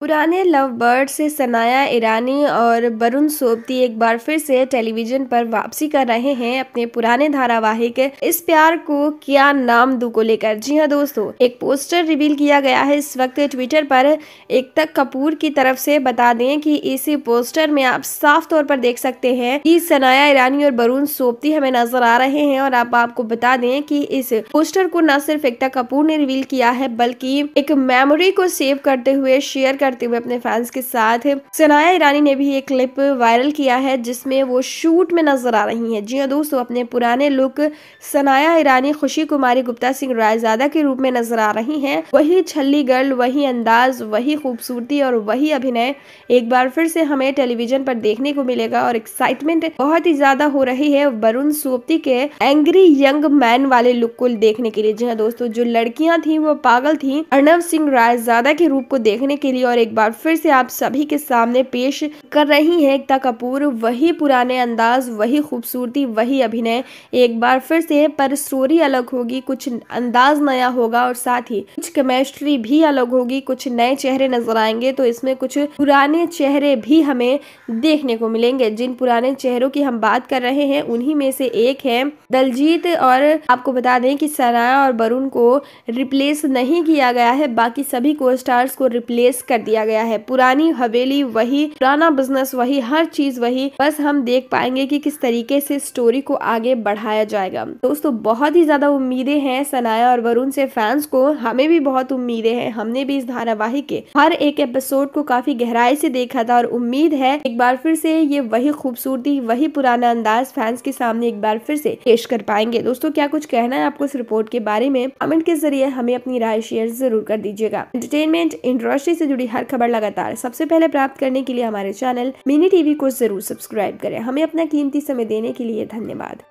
पुराने love bird से सनाया ईरानी और वरुण सोबती एक बार फिर से टेलीविजन पर वापसी कर रहे हैं अपने पुराने धारावाहिक इस प्यार को क्या नाम दू को लेकर जी हाँ दोस्तों एक पोस्टर रिवील किया गया है इस वक्त ट्विटर पर एकता कपूर की तरफ से बता दें कि इसी पोस्टर में आप साफ तौर पर देख सकते हैं कि सनाया ईरानी और वरुण सोबती हमें नजर आ रहे हैं और आप आपको बता दें की इस पोस्टर को न सिर्फ एकता कपूर ने रिवील किया है बल्कि एक मेमोरी को सेव करते हुए शेयर कर करते हुए अपने फैंस के साथ सनाया ईरानी ने भी एक क्लिप वायरल किया है जिसमें वो शूट में नजर आ रही हैं जी हाँ दोस्तों अपने पुराने लुक सनाया ईरानी खुशी कुमारी गुप्ता सिंह रायजादा के रूप में नजर आ रही हैं वही छल्ली गर्ल वही अंदाज वही खूबसूरती और वही अभिनय एक बार फिर से हमें टेलीविजन पर देखने को मिलेगा और एक्साइटमेंट बहुत ही ज्यादा हो रही है वरुण सोपती के एंग्री यंग मैन वाले लुक को देखने के लिए जी हाँ दोस्तों जो लड़कियां थी वो पागल थी अर्णव सिंह रायजादा के रूप को देखने के लिए और एक बार फिर से आप सभी के सामने पेश कर रही हैं एकता कपूर वही पुराने अंदाज वही खूबसूरती वही अभिनय एक बार फिर से पर स्टोरी अलग होगी कुछ अंदाज नया होगा और साथ ही कुछ केमिस्ट्री भी अलग होगी कुछ नए चेहरे नजर आएंगे तो इसमें कुछ पुराने चेहरे भी हमें देखने को मिलेंगे जिन पुराने चेहरों की हम बात कर रहे हैं उन्हीं में से एक है दलजीत और आपको बता दें कि सराय और वरुण को रिप्लेस नहीं किया गया है बाकी सभी को स्टार्स को रिप्लेस कर दिया दिया गया है पुरानी हवेली वही पुराना बिजनेस वही हर चीज वही बस हम देख पाएंगे कि किस तरीके से स्टोरी को आगे बढ़ाया जाएगा दोस्तों बहुत ही ज्यादा उम्मीदें हैं सनाया और वरुण से फैंस को हमें भी बहुत उम्मीदें हैं हमने भी इस धारावाहिक के हर एक एपिसोड को काफी गहराई से देखा था और उम्मीद है एक बार फिर से ये वही खूबसूरती वही पुराना अंदाज फैंस के सामने एक बार फिर से पेश कर पाएंगे दोस्तों क्या कुछ कहना है आपको इस रिपोर्ट के बारे में कमेंट के जरिए हमें अपनी राय शेयर जरूर कर दीजिएगा एंटरटेनमेंट इंडस्ट्री से जुड़ी हर खबर लगातार सबसे पहले प्राप्त करने के लिए हमारे चैनल मिनी टीवी को जरूर सब्सक्राइब करें हमें अपना कीमती समय देने के लिए धन्यवाद